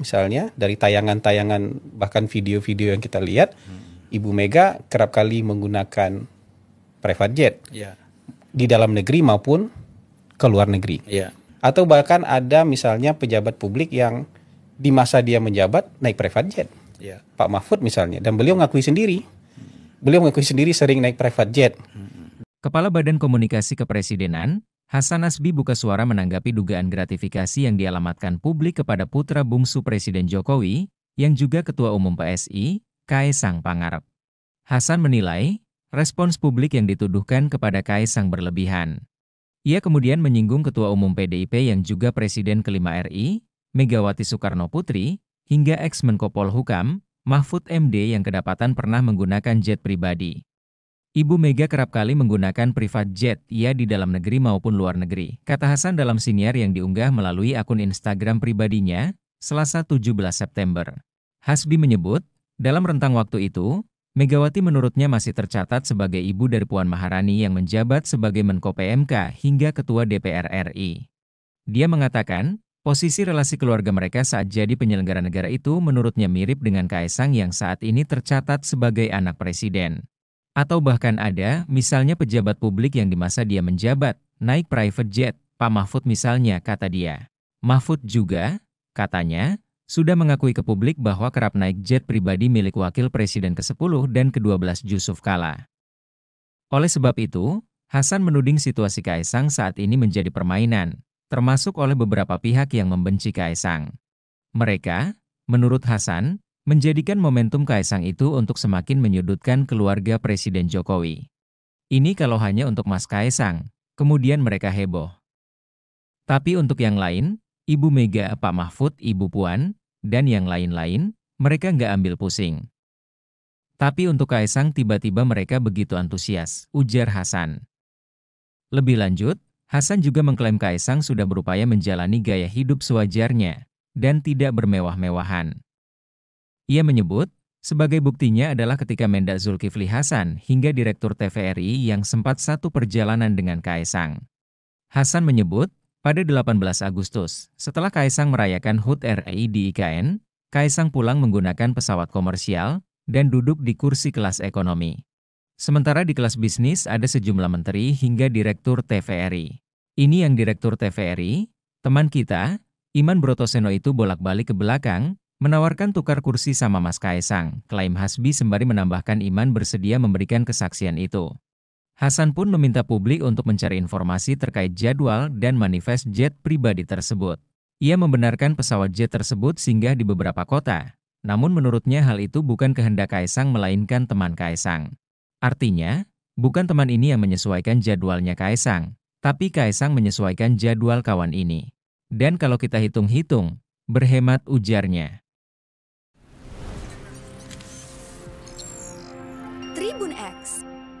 misalnya dari tayangan-tayangan bahkan video-video yang kita lihat hmm. Ibu Mega kerap kali menggunakan private jet yeah. di dalam negeri maupun ke luar negeri yeah. atau bahkan ada misalnya pejabat publik yang di masa dia menjabat naik private jet yeah. Pak Mahfud misalnya dan beliau mengakui sendiri beliau mengakui sendiri sering naik private jet hmm. Kepala Badan Komunikasi Kepresidenan Hasan Nasbi buka suara menanggapi dugaan gratifikasi yang dialamatkan publik kepada putra bungsu Presiden Jokowi, yang juga Ketua Umum PSI, Kaisang Pangarep. Hasan menilai, respons publik yang dituduhkan kepada Kaisang berlebihan. Ia kemudian menyinggung Ketua Umum PDIP yang juga Presiden kelima RI, Megawati Soekarno Putri, hingga ex-Menko Polhukam, Mahfud MD yang kedapatan pernah menggunakan jet pribadi. Ibu Mega kerap kali menggunakan privat jet, ia ya di dalam negeri maupun luar negeri, kata Hasan dalam siniar yang diunggah melalui akun Instagram pribadinya, Selasa 17 September. Hasbi menyebut, dalam rentang waktu itu, Megawati menurutnya masih tercatat sebagai ibu dari Puan Maharani yang menjabat sebagai Menko PMK hingga Ketua DPR RI. Dia mengatakan, posisi relasi keluarga mereka saat jadi penyelenggara negara itu menurutnya mirip dengan Kaisang yang saat ini tercatat sebagai anak presiden. Atau bahkan ada, misalnya pejabat publik yang di masa dia menjabat, naik private jet, Pak Mahfud misalnya, kata dia. Mahfud juga, katanya, sudah mengakui ke publik bahwa kerap naik jet pribadi milik Wakil Presiden ke-10 dan ke-12 Yusuf Kala. Oleh sebab itu, Hasan menuding situasi Kaisang saat ini menjadi permainan, termasuk oleh beberapa pihak yang membenci Kaisang. Mereka, menurut Hasan, menjadikan momentum Kaisang itu untuk semakin menyudutkan keluarga Presiden Jokowi. Ini kalau hanya untuk Mas Kaisang, kemudian mereka heboh. Tapi untuk yang lain, Ibu Mega, Pak Mahfud, Ibu Puan, dan yang lain-lain, mereka nggak ambil pusing. Tapi untuk Kaisang tiba-tiba mereka begitu antusias, ujar Hasan. Lebih lanjut, Hasan juga mengklaim Kaisang sudah berupaya menjalani gaya hidup sewajarnya dan tidak bermewah-mewahan. Ia menyebut, sebagai buktinya adalah ketika Mendak Zulkifli Hasan hingga Direktur TVRI yang sempat satu perjalanan dengan Kaisang. Hasan menyebut, pada 18 Agustus, setelah Kaisang merayakan HUT RI di IKN, Kaisang pulang menggunakan pesawat komersial dan duduk di kursi kelas ekonomi. Sementara di kelas bisnis ada sejumlah menteri hingga Direktur TVRI. Ini yang Direktur TVRI, teman kita, Iman Brotoseno itu bolak-balik ke belakang, menawarkan tukar kursi sama Mas Kaisang, klaim Hasbi sembari menambahkan Iman bersedia memberikan kesaksian itu. Hasan pun meminta publik untuk mencari informasi terkait jadwal dan manifest jet pribadi tersebut. Ia membenarkan pesawat jet tersebut singgah di beberapa kota, namun menurutnya hal itu bukan kehendak Kaisang melainkan teman Kaisang. Artinya, bukan teman ini yang menyesuaikan jadwalnya Kaisang, tapi Kaisang menyesuaikan jadwal kawan ini. Dan kalau kita hitung-hitung, berhemat ujarnya.